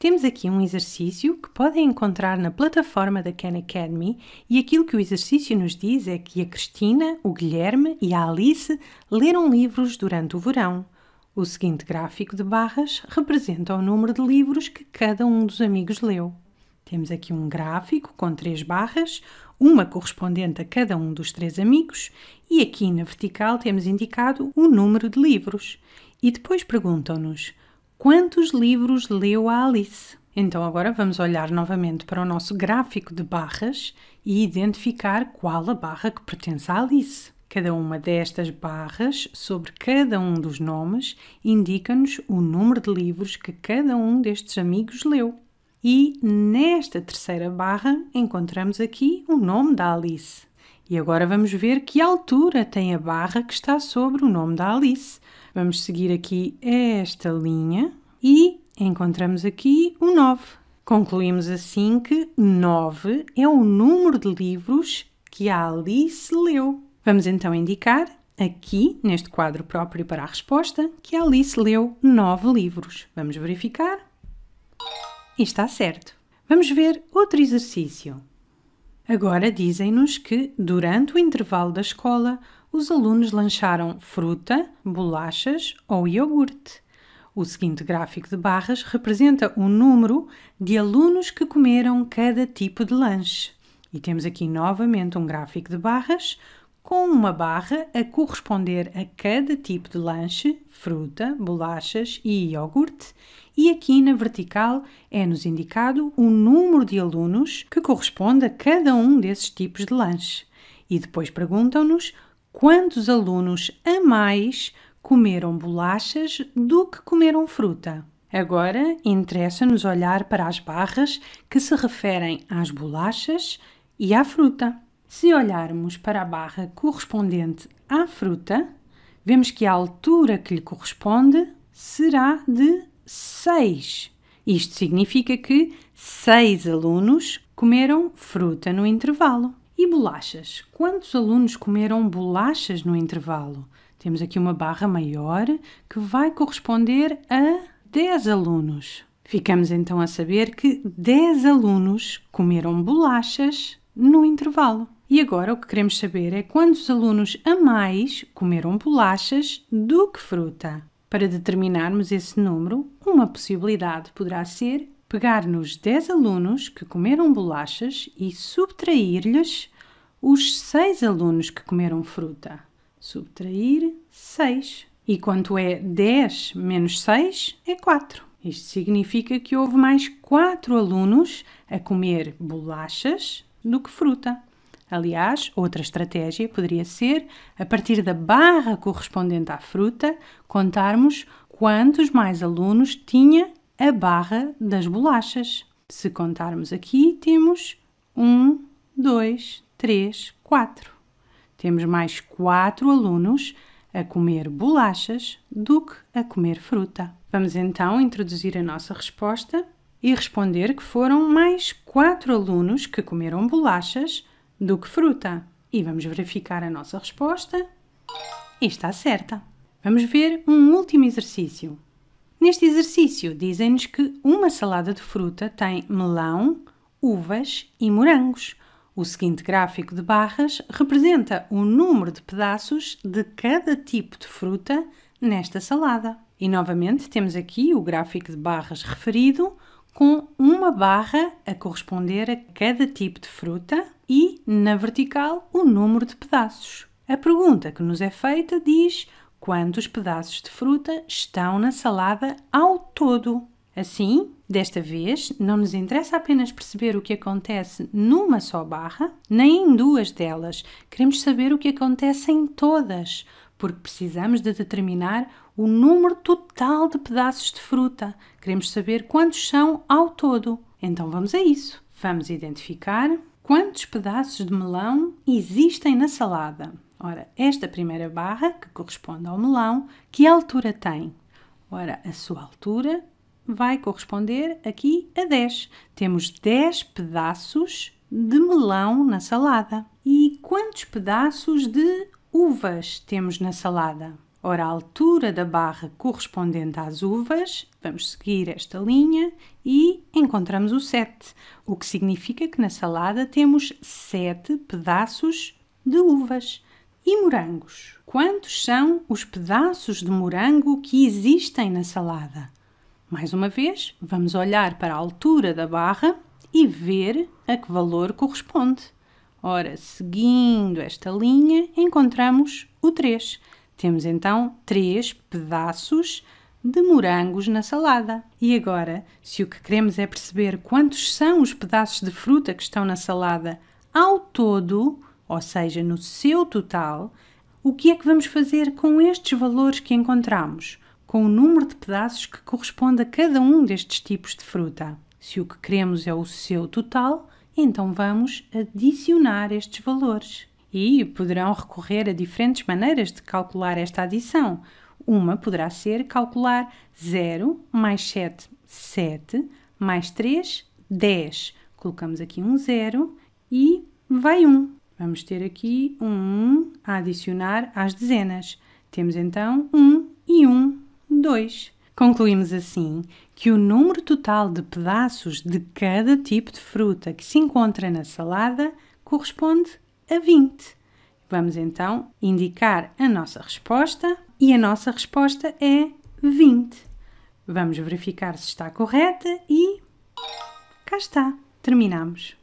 Temos aqui um exercício que podem encontrar na plataforma da Khan Academy e aquilo que o exercício nos diz é que a Cristina, o Guilherme e a Alice leram livros durante o verão. O seguinte gráfico de barras representa o número de livros que cada um dos amigos leu. Temos aqui um gráfico com três barras, uma correspondente a cada um dos três amigos, e aqui na vertical temos indicado o número de livros. E depois perguntam-nos quantos livros leu a Alice. Então agora vamos olhar novamente para o nosso gráfico de barras e identificar qual a barra que pertence à Alice. Cada uma destas barras, sobre cada um dos nomes, indica-nos o número de livros que cada um destes amigos leu. E nesta terceira barra encontramos aqui o nome da Alice. E agora vamos ver que altura tem a barra que está sobre o nome da Alice. Vamos seguir aqui esta linha e encontramos aqui o 9. Concluímos assim que 9 é o número de livros que a Alice leu. Vamos então indicar aqui, neste quadro próprio para a resposta, que a Alice leu 9 livros. Vamos verificar. E está certo. Vamos ver outro exercício. Agora dizem-nos que, durante o intervalo da escola, os alunos lancharam fruta, bolachas ou iogurte. O seguinte gráfico de barras representa o número de alunos que comeram cada tipo de lanche. E temos aqui novamente um gráfico de barras com uma barra a corresponder a cada tipo de lanche, fruta, bolachas e iogurte, e aqui na vertical é-nos indicado o número de alunos que corresponde a cada um desses tipos de lanche. E depois perguntam-nos quantos alunos a mais comeram bolachas do que comeram fruta. Agora interessa-nos olhar para as barras que se referem às bolachas e à fruta. Se olharmos para a barra correspondente à fruta, vemos que a altura que lhe corresponde será de 6. Isto significa que 6 alunos comeram fruta no intervalo. E bolachas? Quantos alunos comeram bolachas no intervalo? Temos aqui uma barra maior que vai corresponder a 10 alunos. Ficamos então a saber que 10 alunos comeram bolachas no intervalo. E agora o que queremos saber é quantos alunos a mais comeram bolachas do que fruta. Para determinarmos esse número, uma possibilidade poderá ser pegar nos 10 alunos que comeram bolachas e subtrair-lhes os 6 alunos que comeram fruta. Subtrair 6. E quanto é 10 menos 6? É 4. Isto significa que houve mais 4 alunos a comer bolachas do que fruta. Aliás, outra estratégia poderia ser, a partir da barra correspondente à fruta, contarmos quantos mais alunos tinha a barra das bolachas. Se contarmos aqui, temos 1, 2, 3, 4. Temos mais 4 alunos a comer bolachas do que a comer fruta. Vamos então introduzir a nossa resposta e responder que foram mais 4 alunos que comeram bolachas do que fruta. E vamos verificar a nossa resposta. E está certa. Vamos ver um último exercício. Neste exercício, dizem-nos que uma salada de fruta tem melão, uvas e morangos. O seguinte gráfico de barras representa o número de pedaços de cada tipo de fruta nesta salada. E novamente temos aqui o gráfico de barras referido com uma barra a corresponder a cada tipo de fruta e, na vertical, o número de pedaços. A pergunta que nos é feita diz quantos pedaços de fruta estão na salada ao todo. Assim, desta vez, não nos interessa apenas perceber o que acontece numa só barra, nem em duas delas. Queremos saber o que acontece em todas, porque precisamos de determinar o número total de pedaços de fruta. Queremos saber quantos são ao todo. Então vamos a isso. Vamos identificar quantos pedaços de melão existem na salada. Ora, esta primeira barra, que corresponde ao melão, que altura tem? Ora, a sua altura vai corresponder aqui a 10. Temos 10 pedaços de melão na salada. E quantos pedaços de uvas temos na salada. Ora, a altura da barra correspondente às uvas, vamos seguir esta linha e encontramos o 7, o que significa que na salada temos 7 pedaços de uvas. E morangos? Quantos são os pedaços de morango que existem na salada? Mais uma vez, vamos olhar para a altura da barra e ver a que valor corresponde. Ora, seguindo esta linha, encontramos o 3. Temos então 3 pedaços de morangos na salada. E agora, se o que queremos é perceber quantos são os pedaços de fruta que estão na salada ao todo, ou seja, no seu total, o que é que vamos fazer com estes valores que encontramos, com o número de pedaços que corresponde a cada um destes tipos de fruta? Se o que queremos é o seu total, então vamos adicionar estes valores. E poderão recorrer a diferentes maneiras de calcular esta adição. Uma poderá ser calcular 0 mais 7, 7, mais 3, 10. Colocamos aqui um 0 e vai 1. Vamos ter aqui um 1 a adicionar às dezenas. Temos então 1 e 1, 2. Concluímos assim que o número total de pedaços de cada tipo de fruta que se encontra na salada corresponde a 20. Vamos então indicar a nossa resposta e a nossa resposta é 20. Vamos verificar se está correta e cá está, terminamos.